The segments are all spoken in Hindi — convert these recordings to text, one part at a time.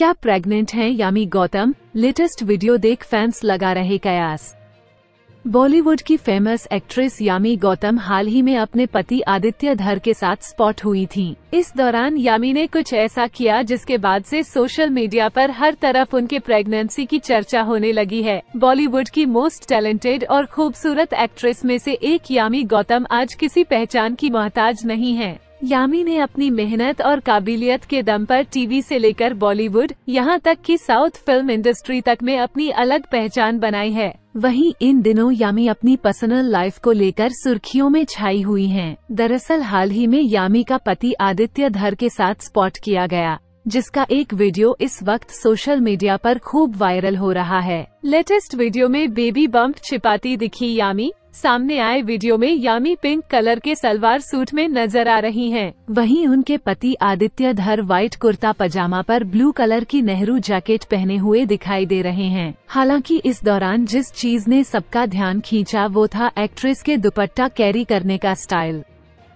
क्या प्रेग्नेंट हैं यामी गौतम लेटेस्ट वीडियो देख फैंस लगा रहे कयास बॉलीवुड की फेमस एक्ट्रेस यामी गौतम हाल ही में अपने पति आदित्य धर के साथ स्पॉट हुई थीं। इस दौरान यामी ने कुछ ऐसा किया जिसके बाद से सोशल मीडिया पर हर तरफ उनके प्रेगनेंसी की चर्चा होने लगी है बॉलीवुड की मोस्ट टैलेंटेड और खूबसूरत एक्ट्रेस में से एक यामी गौतम आज किसी पहचान की मोहताज नहीं है यामी ने अपनी मेहनत और काबिलियत के दम पर टीवी से लेकर बॉलीवुड यहां तक कि साउथ फिल्म इंडस्ट्री तक में अपनी अलग पहचान बनाई है वहीं इन दिनों यामी अपनी पर्सनल लाइफ को लेकर सुर्खियों में छाई हुई हैं। दरअसल हाल ही में यामी का पति आदित्य धर के साथ स्पॉट किया गया जिसका एक वीडियो इस वक्त सोशल मीडिया पर खूब वायरल हो रहा है लेटेस्ट वीडियो में बेबी बम्प छिपाती दिखी यामी सामने आए वीडियो में यामी पिंक कलर के सलवार सूट में नजर आ रही हैं। वहीं उनके पति आदित्य धर व्हाइट कुर्ता पजामा पर ब्लू कलर की नेहरू जैकेट पहने हुए दिखाई दे रहे हैं हालांकि इस दौरान जिस चीज ने सबका ध्यान खींचा वो था एक्ट्रेस के दुपट्टा कैरी करने का स्टाइल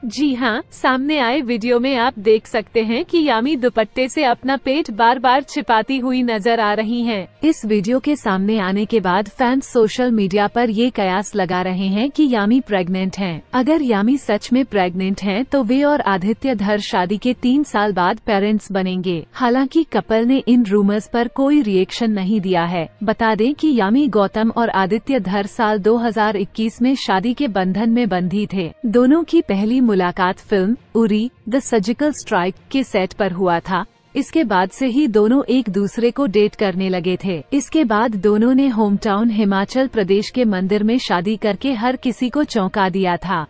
जी हाँ सामने आए वीडियो में आप देख सकते हैं कि यामी दुपट्टे से अपना पेट बार बार छिपाती हुई नजर आ रही हैं। इस वीडियो के सामने आने के बाद फैंस सोशल मीडिया पर ये कयास लगा रहे हैं कि यामी प्रेग्नेंट हैं। अगर यामी सच में प्रेग्नेंट हैं तो वे और आदित्य धर शादी के तीन साल बाद पेरेंट्स बनेंगे हालाँकि कपल ने इन रूमर्स आरोप कोई रिएक्शन नहीं दिया है बता दें की यामी गौतम और आदित्य धर साल दो में शादी के बंधन में बंधी थे दोनों की पहली मुलाकात film Uri the surgical strike के सेट पर हुआ था इसके बाद से ही दोनों एक दूसरे को डेट करने लगे थे इसके बाद दोनों ने होम टाउन हिमाचल प्रदेश के मंदिर में शादी करके हर किसी को चौंका दिया था